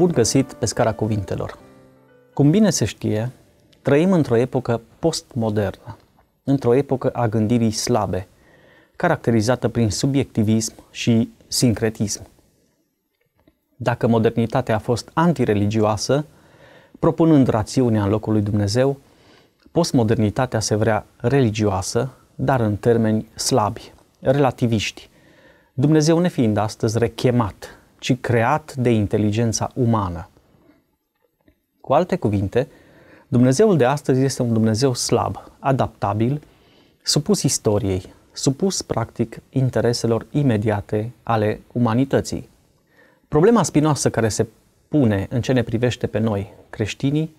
Bun găsit pe scara cuvintelor! Cum bine se știe, trăim într-o epocă postmodernă, într-o epocă a gândirii slabe, caracterizată prin subiectivism și sincretism. Dacă modernitatea a fost antireligioasă, propunând rațiunea în locul lui Dumnezeu, postmodernitatea se vrea religioasă, dar în termeni slabi, relativiști, Dumnezeu nefiind astăzi rechemat ci creat de inteligența umană. Cu alte cuvinte, Dumnezeul de astăzi este un Dumnezeu slab, adaptabil, supus istoriei, supus practic intereselor imediate ale umanității. Problema spinoasă care se pune în ce ne privește pe noi, creștinii,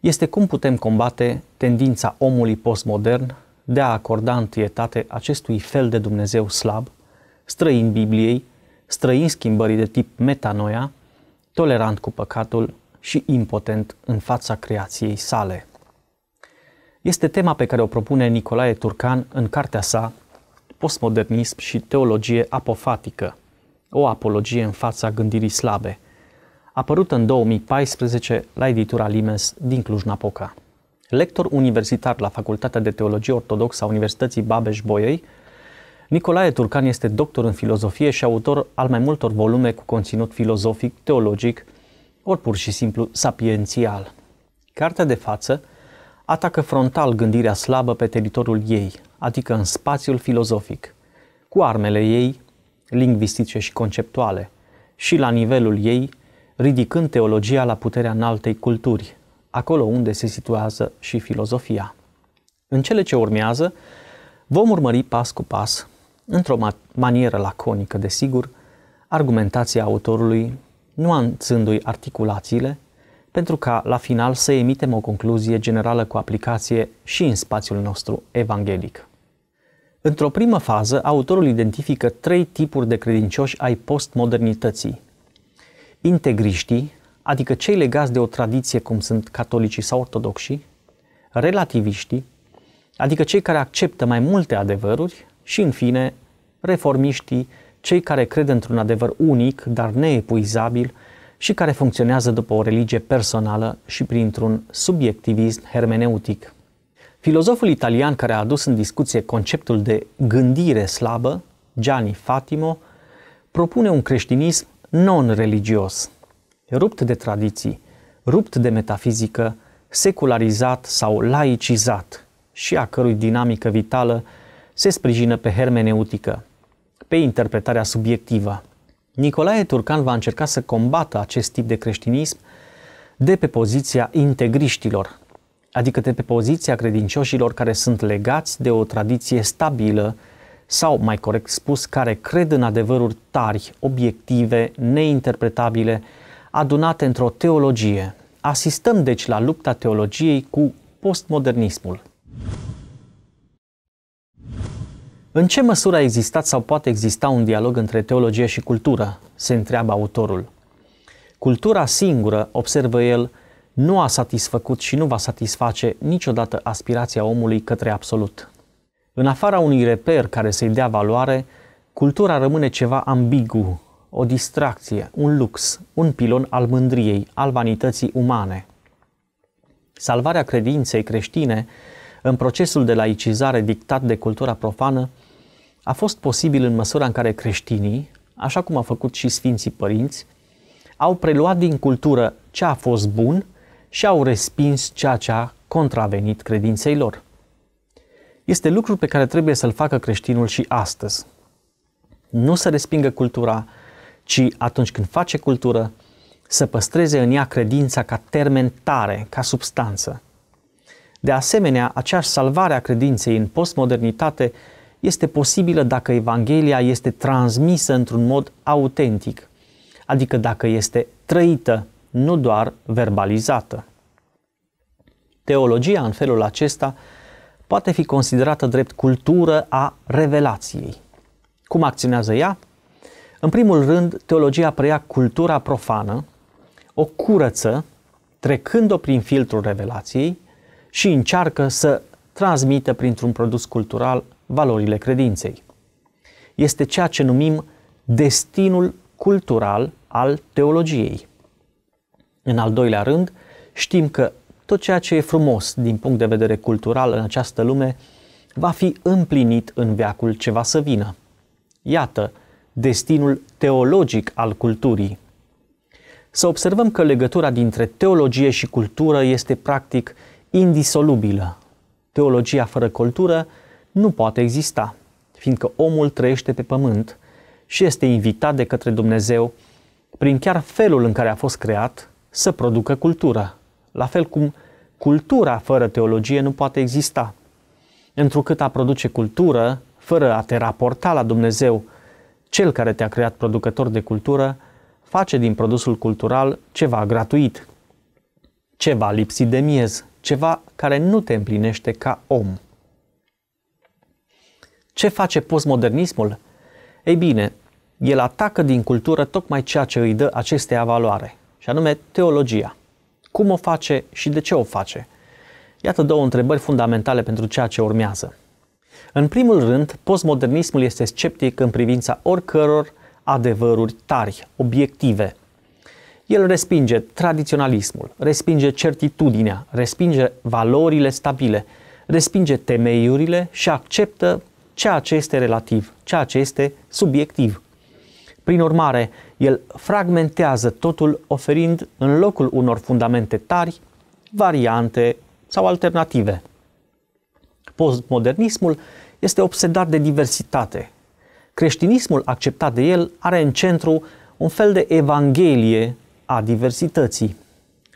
este cum putem combate tendința omului postmodern de a acorda întâietate acestui fel de Dumnezeu slab, străin Bibliei străin schimbării de tip metanoia, tolerant cu păcatul și impotent în fața creației sale. Este tema pe care o propune Nicolae Turcan în cartea sa Postmodernism și teologie apofatică, o apologie în fața gândirii slabe, apărut în 2014 la editura Limes din Cluj-Napoca. Lector universitar la Facultatea de Teologie Ortodoxă a Universității Babeș-Bolyai, Nicolae Turcan este doctor în filozofie și autor al mai multor volume cu conținut filozofic, teologic, ori pur și simplu sapiențial. Cartea de față atacă frontal gândirea slabă pe teritoriul ei, adică în spațiul filozofic, cu armele ei lingvistice și conceptuale, și la nivelul ei, ridicând teologia la puterea înaltei culturi, acolo unde se situează și filozofia. În cele ce urmează, vom urmări pas cu pas într-o manieră laconică, desigur, argumentația autorului, nuanțându-i articulațiile, pentru ca la final să emitem o concluzie generală cu aplicație și în spațiul nostru evanghelic. Într-o primă fază, autorul identifică trei tipuri de credincioși ai postmodernității. Integriștii, adică cei legați de o tradiție cum sunt catolicii sau ortodoxii, relativiștii, adică cei care acceptă mai multe adevăruri, și, în fine, reformiștii, cei care cred într-un adevăr unic, dar neepuizabil, și care funcționează după o religie personală și printr-un subiectivism hermeneutic. Filozoful italian care a adus în discuție conceptul de gândire slabă, Gianni Fatimo, propune un creștinism non-religios, rupt de tradiții, rupt de metafizică, secularizat sau laicizat și a cărui dinamică vitală se sprijină pe hermeneutică, pe interpretarea subiectivă. Nicolae Turcan va încerca să combată acest tip de creștinism de pe poziția integriștilor, adică de pe poziția credincioșilor care sunt legați de o tradiție stabilă sau, mai corect spus, care cred în adevăruri tari, obiective, neinterpretabile, adunate într-o teologie. Asistăm deci la lupta teologiei cu postmodernismul. În ce măsură a existat sau poate exista un dialog între teologie și cultură? Se întreabă autorul. Cultura singură, observă el, nu a satisfăcut și nu va satisface niciodată aspirația omului către absolut. În afara unui reper care să-i dea valoare, cultura rămâne ceva ambigu, o distracție, un lux, un pilon al mândriei, al vanității umane. Salvarea credinței creștine în procesul de laicizare dictat de cultura profană a fost posibil în măsura în care creștinii, așa cum a făcut și Sfinții Părinți, au preluat din cultură ce a fost bun și au respins ceea ce a contravenit credinței lor. Este lucru pe care trebuie să-l facă creștinul și astăzi. Nu să respingă cultura, ci atunci când face cultură, să păstreze în ea credința ca termen tare, ca substanță. De asemenea, aceeași salvare a credinței în postmodernitate este posibilă dacă Evanghelia este transmisă într-un mod autentic, adică dacă este trăită, nu doar verbalizată. Teologia, în felul acesta, poate fi considerată drept cultură a revelației. Cum acționează ea? În primul rând, teologia preia cultura profană, o curăță, trecând-o prin filtrul revelației și încearcă să transmită printr-un produs cultural valorile credinței. Este ceea ce numim destinul cultural al teologiei. În al doilea rând, știm că tot ceea ce e frumos din punct de vedere cultural în această lume va fi împlinit în veacul ce va să vină. Iată, destinul teologic al culturii. Să observăm că legătura dintre teologie și cultură este practic indisolubilă. Teologia fără cultură nu poate exista, fiindcă omul trăiește pe pământ și este invitat de către Dumnezeu, prin chiar felul în care a fost creat, să producă cultură, la fel cum cultura fără teologie nu poate exista. Întrucât a produce cultură, fără a te raporta la Dumnezeu, cel care te-a creat producător de cultură, face din produsul cultural ceva gratuit, ceva lipsit de miez, ceva care nu te împlinește ca om. Ce face postmodernismul? Ei bine, el atacă din cultură tocmai ceea ce îi dă acesteia valoare, și anume teologia. Cum o face și de ce o face? Iată două întrebări fundamentale pentru ceea ce urmează. În primul rând, postmodernismul este sceptic în privința oricăror adevăruri tari, obiective. El respinge tradiționalismul, respinge certitudinea, respinge valorile stabile, respinge temeiurile și acceptă ceea ce este relativ, ceea ce este subiectiv. Prin urmare, el fragmentează totul oferind în locul unor fundamente tari, variante sau alternative. Postmodernismul este obsedat de diversitate. Creștinismul acceptat de el are în centru un fel de evanghelie a diversității.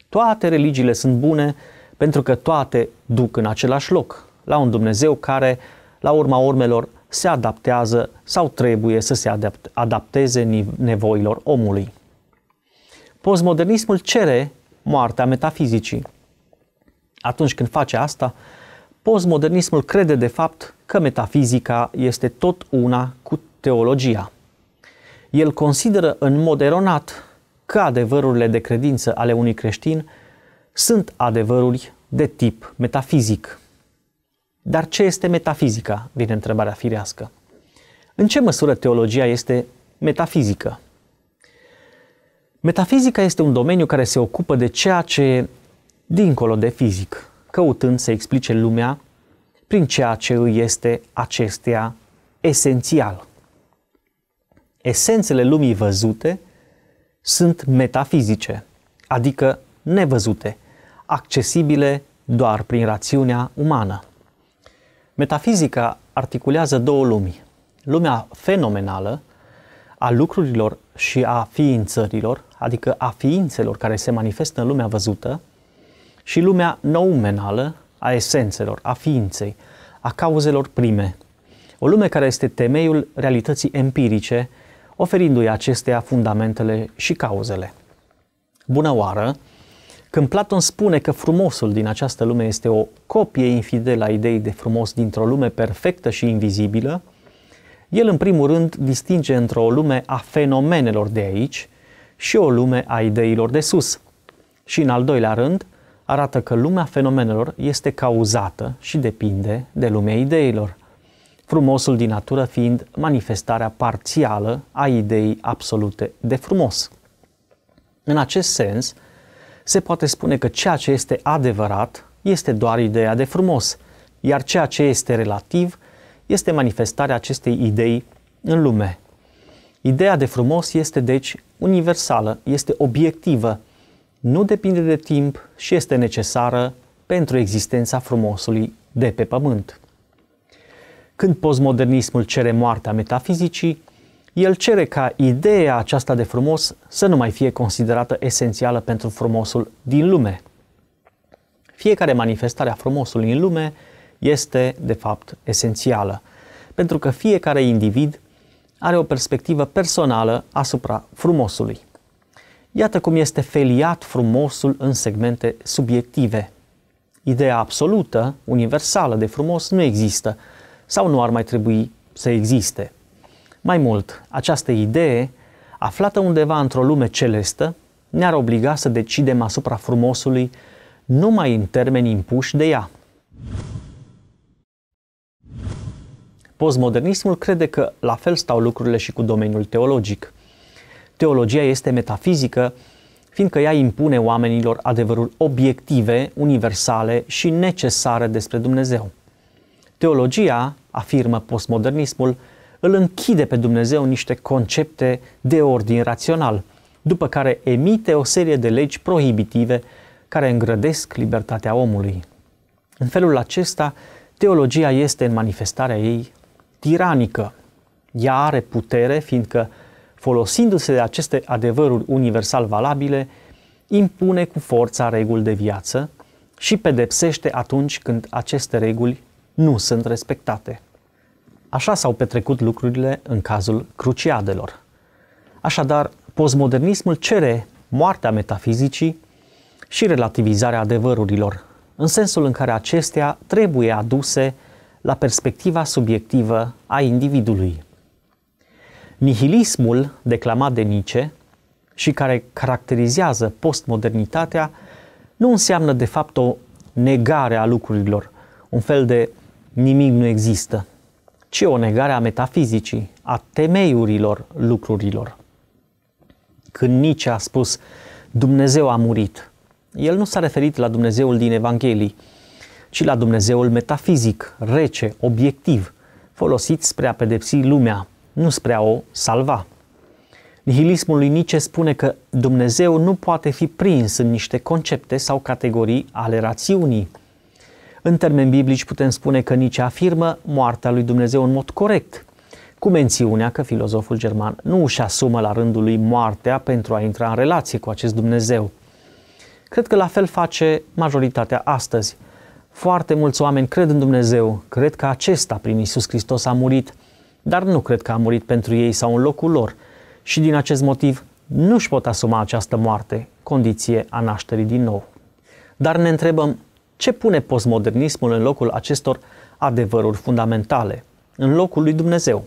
Toate religiile sunt bune pentru că toate duc în același loc, la un Dumnezeu care la urma urmelor, se adaptează sau trebuie să se adapteze nevoilor omului. Postmodernismul cere moartea metafizicii. Atunci când face asta, postmodernismul crede de fapt că metafizica este tot una cu teologia. El consideră în mod eronat că adevărurile de credință ale unui creștin sunt adevăruri de tip metafizic. Dar ce este metafizica? Vine întrebarea firească. În ce măsură teologia este metafizică? Metafizica este un domeniu care se ocupă de ceea ce e dincolo de fizic, căutând să explice lumea prin ceea ce îi este acestea esențial. Esențele lumii văzute sunt metafizice, adică nevăzute, accesibile doar prin rațiunea umană. Metafizica articulează două lumi. Lumea fenomenală a lucrurilor și a ființărilor, adică a ființelor care se manifestă în lumea văzută, și lumea noumenală a esențelor, a ființei, a cauzelor prime. O lume care este temeiul realității empirice, oferindu-i acestea fundamentele și cauzele. Bună oară! Când Platon spune că frumosul din această lume este o copie infidelă a ideii de frumos dintr-o lume perfectă și invizibilă, el în primul rând distinge între o lume a fenomenelor de aici și o lume a ideilor de sus. Și în al doilea rând, arată că lumea fenomenelor este cauzată și depinde de lumea ideilor, frumosul din natură fiind manifestarea parțială a ideii absolute de frumos. În acest sens, se poate spune că ceea ce este adevărat este doar ideea de frumos, iar ceea ce este relativ este manifestarea acestei idei în lume. Ideea de frumos este deci universală, este obiectivă, nu depinde de timp și este necesară pentru existența frumosului de pe pământ. Când postmodernismul cere moartea metafizicii, el cere ca ideea aceasta de frumos să nu mai fie considerată esențială pentru frumosul din lume. Fiecare manifestare a frumosului în lume este, de fapt, esențială, pentru că fiecare individ are o perspectivă personală asupra frumosului. Iată cum este feliat frumosul în segmente subiective. Ideea absolută, universală de frumos nu există sau nu ar mai trebui să existe – mai mult, această idee, aflată undeva într-o lume celestă, ne-ar obliga să decidem asupra frumosului numai în termeni impuși de ea. Postmodernismul crede că la fel stau lucrurile și cu domeniul teologic. Teologia este metafizică, fiindcă ea impune oamenilor adevăruri obiective, universale și necesare despre Dumnezeu. Teologia, afirmă postmodernismul, îl închide pe Dumnezeu în niște concepte de ordin rațional, după care emite o serie de legi prohibitive care îngrădesc libertatea omului. În felul acesta, teologia este în manifestarea ei tiranică. Ea are putere, fiindcă, folosindu-se de aceste adevăruri universal valabile, impune cu forța reguli de viață și pedepsește atunci când aceste reguli nu sunt respectate. Așa s-au petrecut lucrurile în cazul cruciadelor. Așadar, postmodernismul cere moartea metafizicii și relativizarea adevărurilor, în sensul în care acestea trebuie aduse la perspectiva subiectivă a individului. Nihilismul declamat de Nietzsche și care caracterizează postmodernitatea nu înseamnă de fapt o negare a lucrurilor, un fel de nimic nu există, ci o negare a metafizicii, a temeiurilor lucrurilor. Când Nice a spus Dumnezeu a murit, el nu s-a referit la Dumnezeul din Evanghelii, ci la Dumnezeul metafizic, rece, obiectiv, folosit spre a pedepsi lumea, nu spre a o salva. Nihilismul lui Nice spune că Dumnezeu nu poate fi prins în niște concepte sau categorii ale rațiunii, în termeni biblici putem spune că nici afirmă moartea lui Dumnezeu în mod corect, cu mențiunea că filozoful german nu își asumă la rândul lui moartea pentru a intra în relație cu acest Dumnezeu. Cred că la fel face majoritatea astăzi. Foarte mulți oameni cred în Dumnezeu, cred că acesta prin Isus Hristos a murit, dar nu cred că a murit pentru ei sau în locul lor și din acest motiv nu își pot asuma această moarte, condiție a nașterii din nou. Dar ne întrebăm ce pune postmodernismul în locul acestor adevăruri fundamentale, în locul lui Dumnezeu?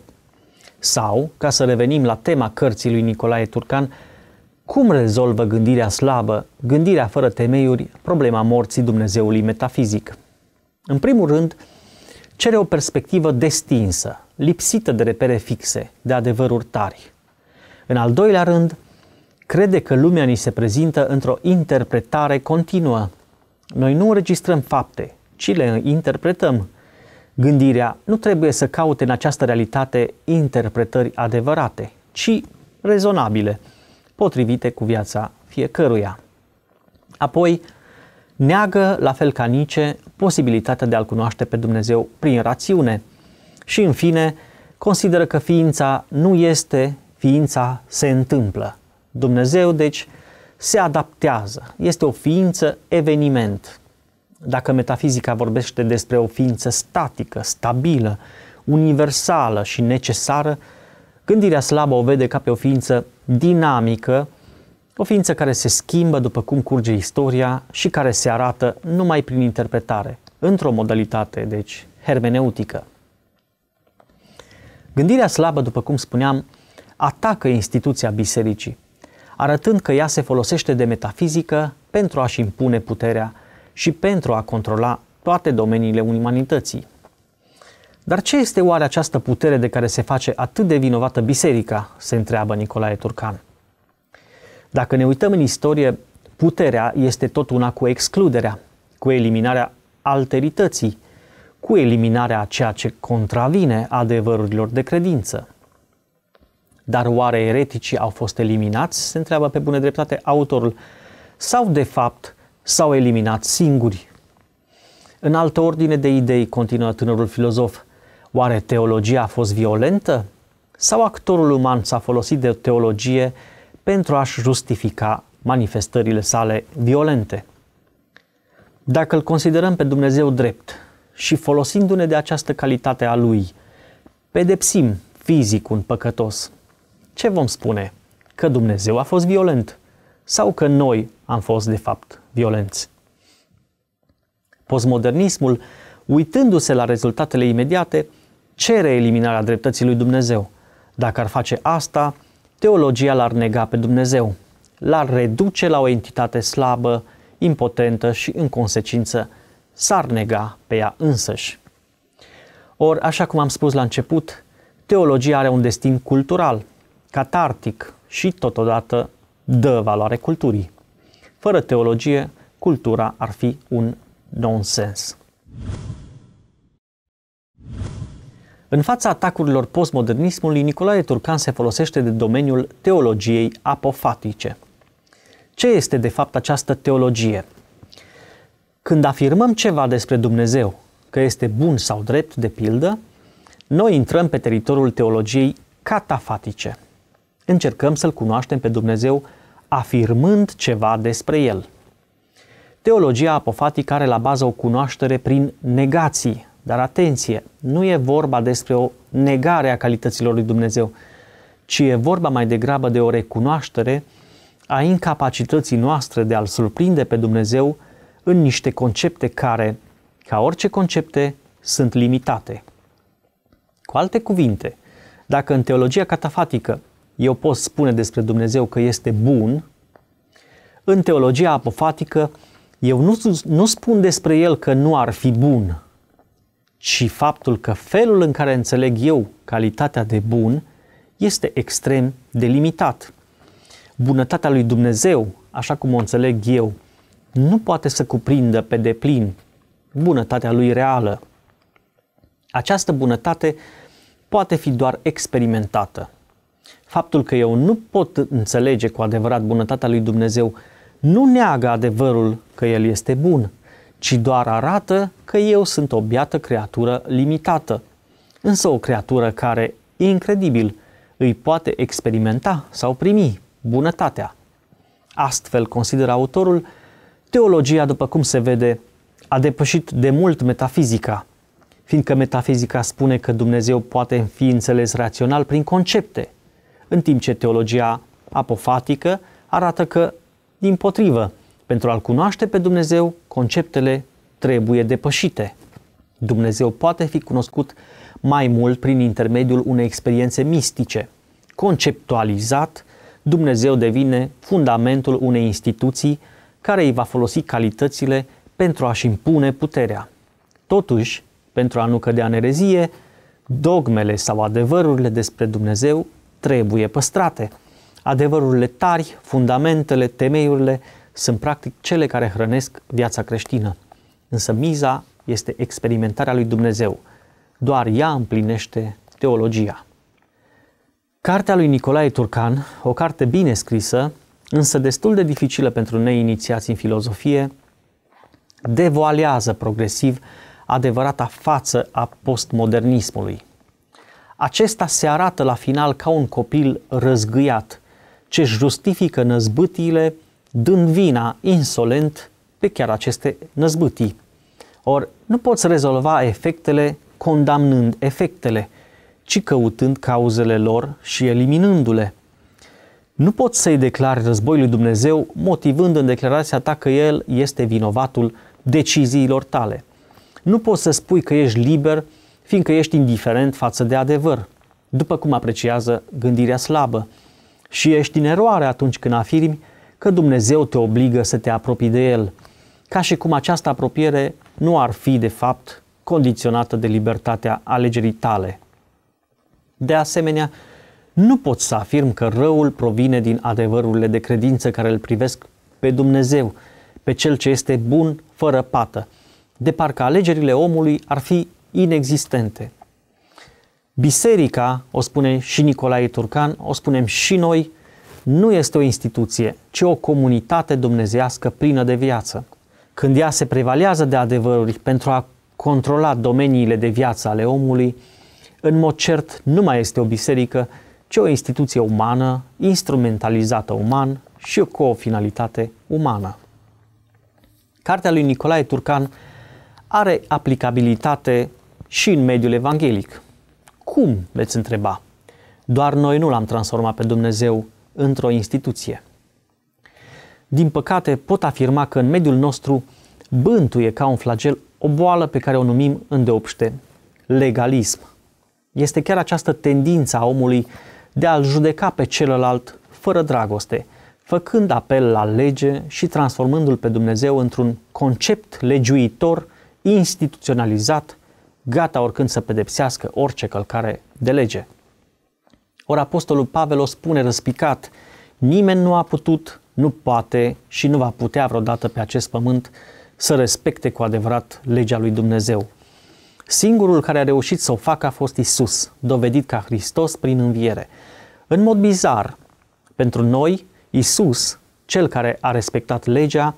Sau, ca să revenim la tema cărții lui Nicolae Turcan, cum rezolvă gândirea slabă, gândirea fără temeiuri, problema morții Dumnezeului metafizic? În primul rând, cere o perspectivă destinsă, lipsită de repere fixe, de adevăruri tari. În al doilea rând, crede că lumea ni se prezintă într-o interpretare continuă, noi nu înregistrăm fapte, ci le interpretăm. Gândirea nu trebuie să caute în această realitate interpretări adevărate, ci rezonabile, potrivite cu viața fiecăruia. Apoi, neagă, la fel ca Nice, posibilitatea de a-L cunoaște pe Dumnezeu prin rațiune. Și, în fine, consideră că ființa nu este, ființa se întâmplă. Dumnezeu, deci, se adaptează. Este o ființă eveniment. Dacă metafizica vorbește despre o ființă statică, stabilă, universală și necesară, gândirea slabă o vede ca pe o ființă dinamică, o ființă care se schimbă după cum curge istoria și care se arată numai prin interpretare, într-o modalitate, deci, hermeneutică. Gândirea slabă, după cum spuneam, atacă instituția bisericii, arătând că ea se folosește de metafizică pentru a-și impune puterea și pentru a controla toate domeniile umanității. Dar ce este oare această putere de care se face atât de vinovată biserica? se întreabă Nicolae Turcan. Dacă ne uităm în istorie, puterea este tot una cu excluderea, cu eliminarea alterității, cu eliminarea a ceea ce contravine adevărurilor de credință. Dar oare ereticii au fost eliminați? Se întreabă pe bună dreptate autorul. Sau, de fapt, s-au eliminat singuri? În altă ordine de idei, continuă tânărul filozof, oare teologia a fost violentă? Sau actorul uman s-a folosit de teologie pentru a-și justifica manifestările sale violente? Dacă îl considerăm pe Dumnezeu drept și folosindu-ne de această calitate a lui, pedepsim fizic un păcătos, ce vom spune? Că Dumnezeu a fost violent sau că noi am fost, de fapt, violenți? Postmodernismul, uitându-se la rezultatele imediate, cere eliminarea dreptății lui Dumnezeu. Dacă ar face asta, teologia l-ar nega pe Dumnezeu, l-ar reduce la o entitate slabă, impotentă și, în consecință, s-ar nega pe ea însăși. Or, așa cum am spus la început, teologia are un destin cultural, catartic și totodată dă valoare culturii. Fără teologie, cultura ar fi un nonsens. În fața atacurilor postmodernismului, Nicolae Turcan se folosește de domeniul teologiei apofatice. Ce este de fapt această teologie? Când afirmăm ceva despre Dumnezeu, că este bun sau drept, de pildă, noi intrăm pe teritoriul teologiei catafatice – încercăm să-L cunoaștem pe Dumnezeu afirmând ceva despre El. Teologia apofatică are la bază o cunoaștere prin negații, dar atenție, nu e vorba despre o negare a calităților lui Dumnezeu, ci e vorba mai degrabă de o recunoaștere a incapacității noastre de a-L surprinde pe Dumnezeu în niște concepte care, ca orice concepte, sunt limitate. Cu alte cuvinte, dacă în teologia catafatică eu pot spune despre Dumnezeu că este bun, în teologia apofatică eu nu, nu spun despre el că nu ar fi bun, ci faptul că felul în care înțeleg eu calitatea de bun este extrem de limitat. Bunătatea lui Dumnezeu, așa cum o înțeleg eu, nu poate să cuprindă pe deplin bunătatea lui reală. Această bunătate poate fi doar experimentată faptul că eu nu pot înțelege cu adevărat bunătatea lui Dumnezeu nu neagă adevărul că El este bun, ci doar arată că eu sunt o biată creatură limitată, însă o creatură care, incredibil, îi poate experimenta sau primi bunătatea. Astfel, consideră autorul, teologia, după cum se vede, a depășit de mult metafizica, fiindcă metafizica spune că Dumnezeu poate fi înțeles rațional prin concepte – în timp ce teologia apofatică arată că, din potrivă, pentru a-L cunoaște pe Dumnezeu, conceptele trebuie depășite. Dumnezeu poate fi cunoscut mai mult prin intermediul unei experiențe mistice. Conceptualizat, Dumnezeu devine fundamentul unei instituții care îi va folosi calitățile pentru a-și impune puterea. Totuși, pentru a nu cădea în erezie, dogmele sau adevărurile despre Dumnezeu trebuie păstrate. Adevărurile tari, fundamentele, temeiurile sunt practic cele care hrănesc viața creștină. Însă miza este experimentarea lui Dumnezeu. Doar ea împlinește teologia. Cartea lui Nicolae Turcan, o carte bine scrisă, însă destul de dificilă pentru neinițiați în filozofie, devoalează progresiv adevărata față a postmodernismului. Acesta se arată la final ca un copil răzgâiat, ce justifică năzbâtiile dând vina insolent pe chiar aceste năzbâtii. Or, nu poți rezolva efectele condamnând efectele, ci căutând cauzele lor și eliminându-le. Nu poți să-i declari războiul lui Dumnezeu motivând în declarația ta că El este vinovatul deciziilor tale. Nu poți să spui că ești liber fiindcă ești indiferent față de adevăr, după cum apreciază gândirea slabă, și ești în eroare atunci când afirmi că Dumnezeu te obligă să te apropii de El, ca și cum această apropiere nu ar fi, de fapt, condiționată de libertatea alegerii tale. De asemenea, nu pot să afirm că răul provine din adevărurile de credință care îl privesc pe Dumnezeu, pe cel ce este bun, fără pată, de parcă alegerile omului ar fi inexistente. Biserica, o spune și Nicolae Turcan, o spunem și noi, nu este o instituție, ci o comunitate dumnezească plină de viață. Când ea se prevalează de adevăruri pentru a controla domeniile de viață ale omului, în mod cert nu mai este o biserică, ci o instituție umană, instrumentalizată uman și cu o finalitate umană. Cartea lui Nicolae Turcan are aplicabilitate și în mediul evanghelic. Cum, veți întreba? Doar noi nu l-am transformat pe Dumnezeu într-o instituție. Din păcate, pot afirma că în mediul nostru bântuie ca un flagel o boală pe care o numim îndeopște legalism. Este chiar această tendință a omului de a-l judeca pe celălalt fără dragoste, făcând apel la lege și transformându-l pe Dumnezeu într-un concept legiuitor, instituționalizat gata oricând să pedepsească orice călcare de lege. Ori apostolul Pavel o spune răspicat, nimeni nu a putut, nu poate și nu va putea vreodată pe acest pământ să respecte cu adevărat legea lui Dumnezeu. Singurul care a reușit să o facă a fost Isus, dovedit ca Hristos prin înviere. În mod bizar, pentru noi, Isus, cel care a respectat legea,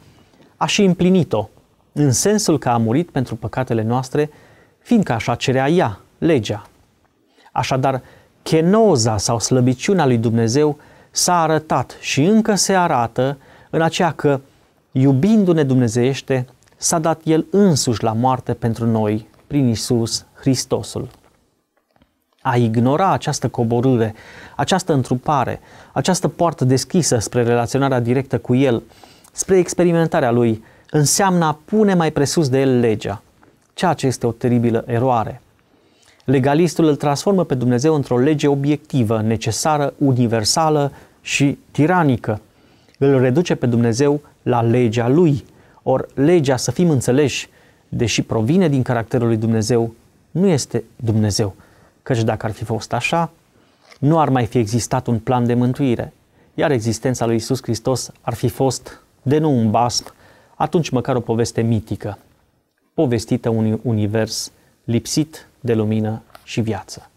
a și împlinit-o, în sensul că a murit pentru păcatele noastre fiindcă așa cerea ea, legea. Așadar, chenoza sau slăbiciunea lui Dumnezeu s-a arătat și încă se arată în aceea că, iubindu-ne dumnezeiește, s-a dat El însuși la moarte pentru noi prin Isus Hristosul. A ignora această coborâre, această întrupare, această poartă deschisă spre relaționarea directă cu El, spre experimentarea Lui, înseamnă a pune mai presus de El legea, ceea ce este o teribilă eroare. Legalistul îl transformă pe Dumnezeu într-o lege obiectivă, necesară, universală și tiranică. Îl reduce pe Dumnezeu la legea lui. Or, legea, să fim înțeleși, deși provine din caracterul lui Dumnezeu, nu este Dumnezeu. Căci dacă ar fi fost așa, nu ar mai fi existat un plan de mântuire, iar existența lui Isus Hristos ar fi fost, de nu un basm, atunci măcar o poveste mitică povestită unui univers lipsit de lumină și viață.